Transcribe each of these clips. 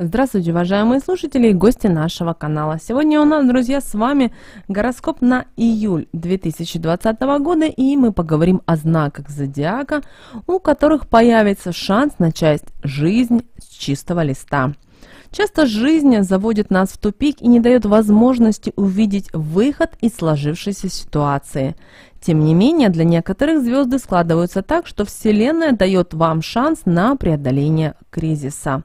Здравствуйте, уважаемые слушатели и гости нашего канала. Сегодня у нас, друзья, с вами гороскоп на июль 2020 года, и мы поговорим о знаках зодиака, у которых появится шанс начать жизнь с чистого листа. Часто жизнь заводит нас в тупик и не дает возможности увидеть выход из сложившейся ситуации. Тем не менее, для некоторых звезды складываются так, что Вселенная дает вам шанс на преодоление кризиса.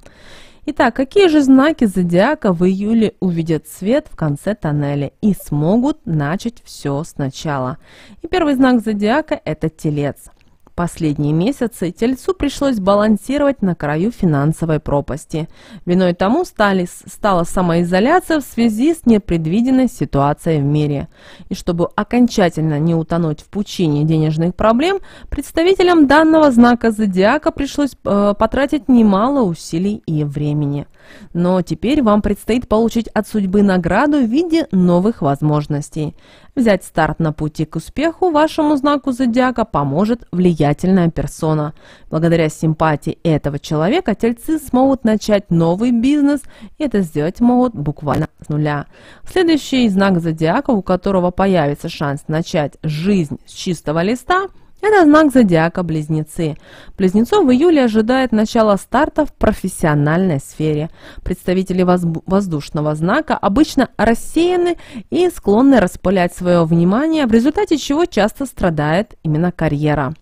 Итак, какие же знаки зодиака в июле увидят свет в конце тоннеля и смогут начать все сначала? И первый знак зодиака – это телец. Последние месяцы тельцу пришлось балансировать на краю финансовой пропасти. Виной тому стали, стала самоизоляция в связи с непредвиденной ситуацией в мире. И чтобы окончательно не утонуть в пучине денежных проблем, представителям данного знака зодиака пришлось э, потратить немало усилий и времени. Но теперь вам предстоит получить от судьбы награду в виде новых возможностей. Взять старт на пути к успеху вашему знаку зодиака поможет влияние влиятельная персона. Благодаря симпатии этого человека тельцы смогут начать новый бизнес, и это сделать могут буквально с нуля. Следующий знак зодиака, у которого появится шанс начать жизнь с чистого листа – это знак зодиака Близнецы. Близнецов в июле ожидает начало старта в профессиональной сфере. Представители воздушного знака обычно рассеяны и склонны распылять свое внимание, в результате чего часто страдает именно карьера.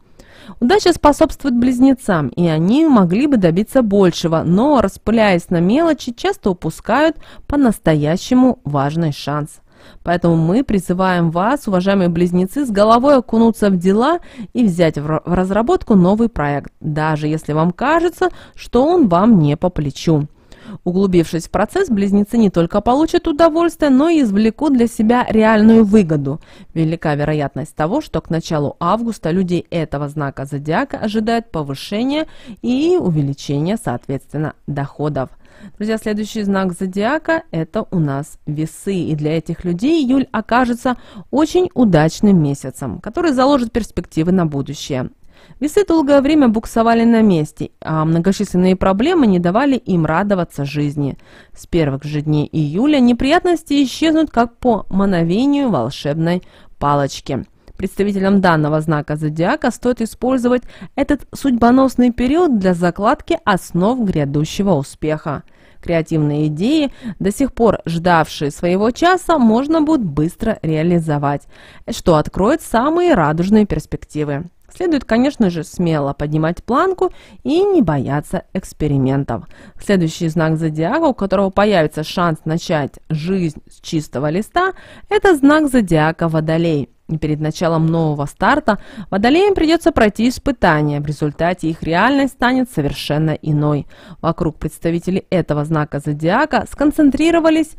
Удача способствует близнецам, и они могли бы добиться большего, но, распыляясь на мелочи, часто упускают по-настоящему важный шанс. Поэтому мы призываем вас, уважаемые близнецы, с головой окунуться в дела и взять в разработку новый проект, даже если вам кажется, что он вам не по плечу. Углубившись в процесс, близнецы не только получат удовольствие, но и извлекут для себя реальную выгоду. Велика вероятность того, что к началу августа людей этого знака зодиака ожидают повышение и увеличение, соответственно, доходов. Друзья, следующий знак зодиака – это у нас весы. И для этих людей июль окажется очень удачным месяцем, который заложит перспективы на будущее. Весы долгое время буксовали на месте, а многочисленные проблемы не давали им радоваться жизни. С первых же дней июля неприятности исчезнут как по мановению волшебной палочки. Представителям данного знака зодиака стоит использовать этот судьбоносный период для закладки основ грядущего успеха. Креативные идеи, до сих пор ждавшие своего часа, можно будет быстро реализовать, что откроет самые радужные перспективы. Следует, конечно же, смело поднимать планку и не бояться экспериментов. Следующий знак зодиака, у которого появится шанс начать жизнь с чистого листа, это знак зодиака Водолей. И перед началом нового старта водолеям придется пройти испытания, в результате их реальность станет совершенно иной. Вокруг представителей этого знака зодиака сконцентрировались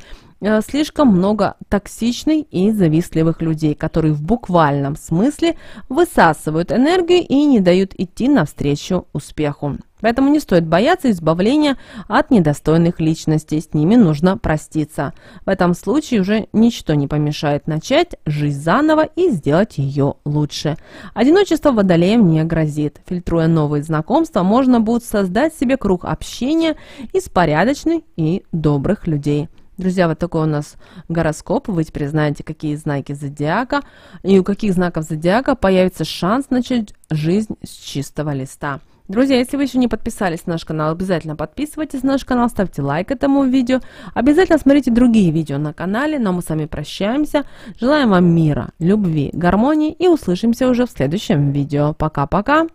Э, слишком много токсичных и завистливых людей, которые в буквальном смысле высасывают энергию и не дают идти навстречу успеху. Поэтому не стоит бояться избавления от недостойных личностей, с ними нужно проститься. В этом случае уже ничто не помешает начать жизнь заново и сделать ее лучше. Одиночество водолеям не грозит. Фильтруя новые знакомства, можно будет создать себе круг общения из порядочных и добрых людей. Друзья, вот такой у нас гороскоп. Вы теперь знаете, какие знаки зодиака и у каких знаков зодиака появится шанс начать жизнь с чистого листа. Друзья, если вы еще не подписались на наш канал, обязательно подписывайтесь на наш канал, ставьте лайк этому видео. Обязательно смотрите другие видео на канале, но мы с вами прощаемся. Желаем вам мира, любви, гармонии и услышимся уже в следующем видео. Пока-пока!